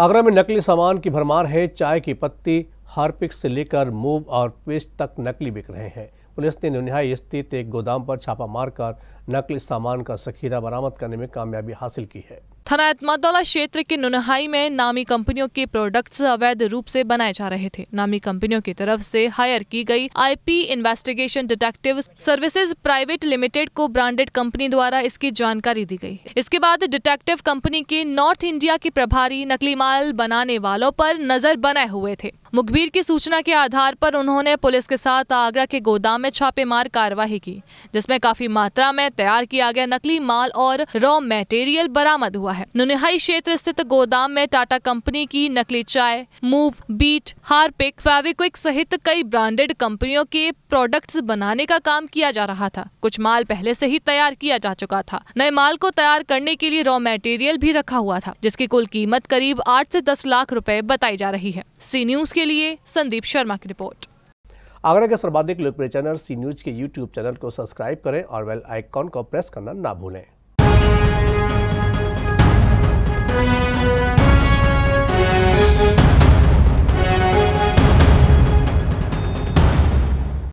आगरा में नकली सामान की भरमार है चाय की पत्ती हारपिक से लेकर मूव और पेस्ट तक नकली बिक रहे हैं पुलिस ने नुनिहाई स्थित एक गोदाम पर छापा मारकर नकली सामान का सखीरा बरामद करने में कामयाबी हासिल की है थाना एतमादौला क्षेत्र के नुनहाई में नामी कंपनियों के प्रोडक्ट्स अवैध रूप से बनाए जा रहे थे नामी कंपनियों की तरफ से हायर की गई IP investigation detective services private limited को ब्रांडेड कंपनी द्वारा इसकी जानकारी दी गई इसके बाद डिटेक्टिव कंपनी के नॉर्थ इंडिया के प्रभारी नकली माल बनाने वालों आरोप नजर बनाए हुए थे मुखबिर की सूचना के आधार पर उन्होंने पुलिस के साथ आगरा के गोदाम में छापेमार कार्रवाई की जिसमें काफी मात्रा में तैयार किया गया नकली माल और रॉ मटेरियल बरामद हुआ है नुनिहाई क्षेत्र स्थित गोदाम में टाटा कंपनी की नकली चाय मूव बीट हार्पिक फेविक्विक सहित कई ब्रांडेड कंपनियों के प्रोडक्ट बनाने का काम किया जा रहा था कुछ माल पहले से ही तैयार किया जा चुका था नए माल को तैयार करने के लिए रॉ मटेरियल भी रखा हुआ था जिसकी कुल कीमत करीब आठ ऐसी दस लाख रूपए बताई जा रही है सी न्यूज के लिए संदीप शर्मा की रिपोर्ट आगरा के सर्वाधिक लोकप्रिय चैनल सी न्यूज के यूट्यूब चैनल को सब्सक्राइब करें और वेल आइकॉन को प्रेस करना ना भूलें